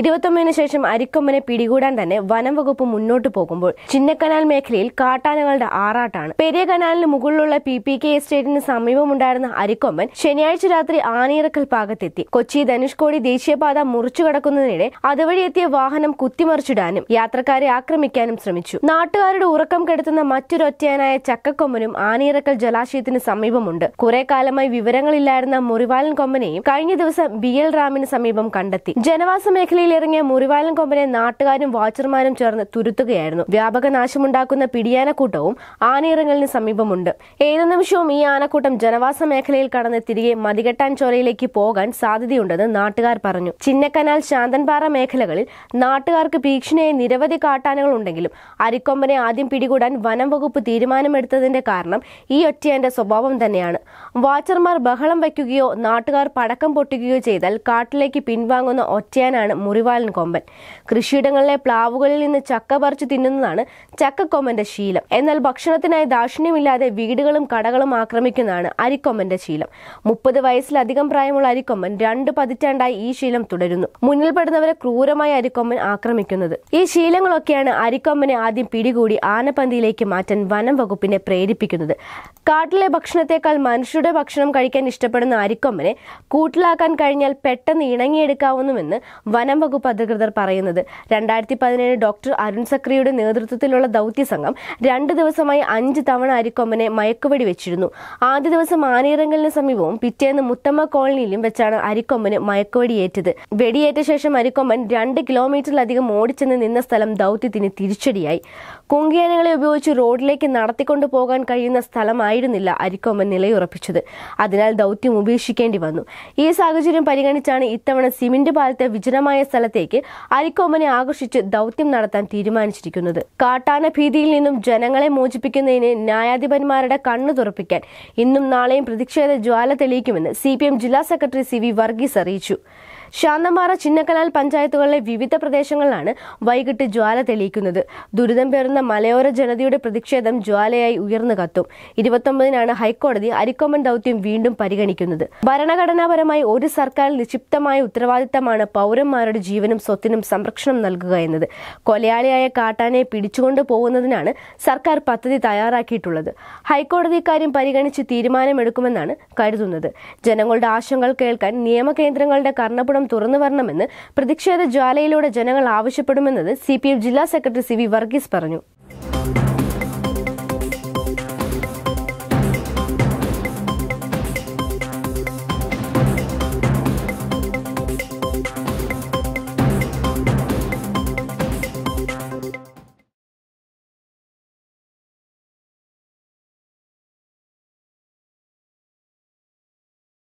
ഇരുപത്തൊമ്പതിനു ശേഷം അരിക്കൊമ്പനെ പിടികൂടാൻ തന്നെ വനം വകുപ്പ് മുന്നോട്ട് പോകുമ്പോൾ ചിന്നക്കനാൽ മേഖലയിൽ കാട്ടാനകളുടെ ആറാട്ടാണ് പെരിയ കനാലിന് മുകളിലുള്ള പി പി കെ എസ്റ്റേറ്റിന് സമീപമുണ്ടായിരുന്ന അരിക്കൊമ്പൻ ശനിയാഴ്ച രാത്രി ആനയിറക്കൽ ഭാഗത്തെത്തി കൊച്ചി ധനുഷ്കോടി ദേശീയപാത മുറിച്ചു കടക്കുന്നതിനിടെ അതുവഴി എത്തിയ വാഹനം കുത്തിമറിച്ചിടാനും യാത്രക്കാരെ ആക്രമിക്കാനും ശ്രമിച്ചു നാട്ടുകാരുടെ ഉറക്കം കെടുത്തുന്ന മറ്റൊരൊറ്റയാനായ ചക്കക്കൊമ്പനും ആനയിറക്കൽ ജലാശയത്തിന് സമീപമുണ്ട് കുറെ കാലമായി വിവരങ്ങളില്ലായിരുന്ന മുറിവാലൻ കൊമ്പനെയും കഴിഞ്ഞ ദിവസം ബി എൽ റാമിന് സമീപം കണ്ടെത്തി ജനവാസ മേഖലയിൽ ഇറങ്ങിയ മുറിവാലം കൊമ്പനെ നാട്ടുകാരും വാച്ചർമാരും ചേർന്ന് തുരുത്തുകയായിരുന്നു വ്യാപക നാശമുണ്ടാക്കുന്ന പിടിയാനക്കൂട്ടവും ആനയിറങ്ങലിന് സമീപമുണ്ട് ഏതു നിമിഷവും ഈ ആനക്കൂട്ടം ജനവാസ മേഖലയിൽ കടന്ന് തിരികെ മതികെട്ടാൻ ചോരയിലേക്ക് പോകാൻ സാധ്യതയുണ്ടെന്ന് നാട്ടുകാർ പറഞ്ഞു ചിന്നക്കനാൽ ശാന്തൻപാറ മേഖലകളിൽ നാട്ടുകാർക്ക് ഭീഷണിയായി നിരവധി കാട്ടാനകൾ ഉണ്ടെങ്കിലും അരിക്കൊമ്പനെ ആദ്യം പിടികൂടാൻ വനം വകുപ്പ് തീരുമാനമെടുത്തതിന്റെ കാരണം ഈ ഒറ്റയാന്റെ സ്വഭാവം തന്നെയാണ് വാച്ചർമാർ ബഹളം വയ്ക്കുകയോ നാട്ടുകാർ പടക്കം പൊട്ടിക്കുകയോ ചെയ്താൽ കാട്ടിലേക്ക് പിൻവാങ്ങുന്ന ഒറ്റയാനാണ് മുറി മുറിവാളൻ കൊമ്പൻ കൃഷിയിടങ്ങളിലെ പ്ലാവുകളിൽ നിന്ന് ചക്ക പറിച്ചു തിന്നുന്നതാണ് ചക്കക്കൊമ്പന്റെ ശീലം എന്നാൽ ഭക്ഷണത്തിനായി ദാക്ഷിണ്യമില്ലാതെ വീടുകളും കടകളും ആക്രമിക്കുന്നതാണ് അരിക്കൊമ്പന്റെ ശീലം മുപ്പത് വയസ്സിലധികം പ്രായമുള്ള അരിക്കൊമ്പൻ രണ്ട് പതിറ്റാണ്ടായി ഈ ശീലം തുടരുന്നു മുന്നിൽ പെടുന്നവരെ ക്രൂരമായി അരിക്കൊമ്പൻ ആക്രമിക്കുന്നത് ഈ ശീലങ്ങളൊക്കെയാണ് അരിക്കൊമ്പനെ ആദ്യം പിടികൂടി ആനപ്പന്തിയിലേക്ക് മാറ്റാൻ വനം വകുപ്പിനെ പ്രേരിപ്പിക്കുന്നത് കാട്ടിലെ ഭക്ഷണത്തെക്കാൾ മനുഷ്യരുടെ ഭക്ഷണം കഴിക്കാൻ ഇഷ്ടപ്പെടുന്ന അരിക്കൊമ്പനെ കൂട്ടിലാക്കാൻ കഴിഞ്ഞാൽ പെട്ടെന്ന് ഇണങ്ങിയെടുക്കാവുന്നുവെന്ന് വനം വകുപ്പ് അധികൃതർ പറയുന്നത് രണ്ടായിരത്തി പതിനേഴ് ഡോക്ടർ അരുൺ സക്രിയുടെ നേതൃത്വത്തിലുള്ള ദൗത്യ സംഘം രണ്ട് ദിവസമായി അഞ്ച് തവണ അരിക്കൊമ്പനെ മയക്കുവെടി വെച്ചിരുന്നു ആദ്യ ദിവസം ആനയിറങ്ങലിന് സമീപവും പിറ്റേന്ന് മുത്തമ്മ കോളനിയിലും വെച്ചാണ് അരിക്കൊമ്പന് മയക്കുവെടിയേറ്റത് വെടിയേറ്റ ശേഷം അരിക്കൊമ്പൻ രണ്ട് കിലോമീറ്ററിലധികം ഓടിച്ചെന്ന് നിന്ന സ്ഥലം ദൗത്യത്തിന് തിരിച്ചടിയായി കുങ്കിയാനകളെ ഉപയോഗിച്ച് റോഡിലേക്ക് നടത്തിക്കൊണ്ടു പോകാൻ കഴിയുന്ന സ്ഥലമായിരുന്നില്ല അരിക്കൊമ്പൻ നിലയുറപ്പിച്ചത് അതിനാൽ ദൗത്യം ഉപേക്ഷിക്കേണ്ടി വന്നു ഈ സാഹചര്യം പരിഗണിച്ചാണ് ഇത്തവണ സിമന്റ് പാലത്തെ വിജനമായ സ്ഥലം സ്ഥലത്തേക്ക് അരിക്കോമനെ ആകർഷിച്ച് ദൗത്യം നടത്താൻ തീരുമാനിച്ചിരിക്കുന്നത് കാട്ടാന ഭീതിയിൽ നിന്നും ജനങ്ങളെ മോചിപ്പിക്കുന്നതിന് ന്യായാധിപന്മാരുടെ കണ്ണു തുറപ്പിക്കാൻ ഇന്നും നാളെയും പ്രതിഷേധ ജ്വാല തെളിയിക്കുമെന്ന് സി ജില്ലാ സെക്രട്ടറി സി വി വർഗീസ് അറിയിച്ചു ശാന്തമാറ ചിന്നക്കനാൽ പഞ്ചായത്തുകളിലെ വിവിധ പ്രദേശങ്ങളിലാണ് വൈകിട്ട് ജ്വാല തെളിയിക്കുന്നത് ദുരിതം പേറുന്ന മലയോര ജനതയുടെ പ്രതിഷേധം ജ്വാലയായി ഉയർന്നു കത്തും ഇരുപത്തൊമ്പതിനാണ് ഹൈക്കോടതി അരിക്കൊമ്പൻ ദൗത്യം വീണ്ടും പരിഗണിക്കുന്നത് ഭരണഘടനാപരമായി ഒരു സർക്കാരിൽ നിക്ഷിപ്തമായ ഉത്തരവാദിത്തമാണ് പൗരന്മാരുടെ ജീവനും സ്വത്തിനും സംരക്ഷണം നൽകുക എന്നത് കൊലയാളിയായ കാട്ടാനെ പിടിച്ചുകൊണ്ടു പോകുന്നതിനാണ് സർക്കാർ പദ്ധതി തയ്യാറാക്കിയിട്ടുള്ളത് ഹൈക്കോടതി ഇക്കാര്യം പരിഗണിച്ച് തീരുമാനമെടുക്കുമെന്നാണ് കരുതുന്നത് ജനങ്ങളുടെ ആശങ്കകൾ കേൾക്കാൻ നിയമ കേന്ദ്രങ്ങളുടെ കർണപ്പുട ആരോപണം തുറന്നു വരണമെന്ന് പ്രതിഷേധ ജ്വാലയിലൂടെ ജനങ്ങൾ ആവശ്യപ്പെടുമെന്നത് സി ജില്ലാ സെക്രട്ടറി സി വർഗീസ് പറഞ്ഞു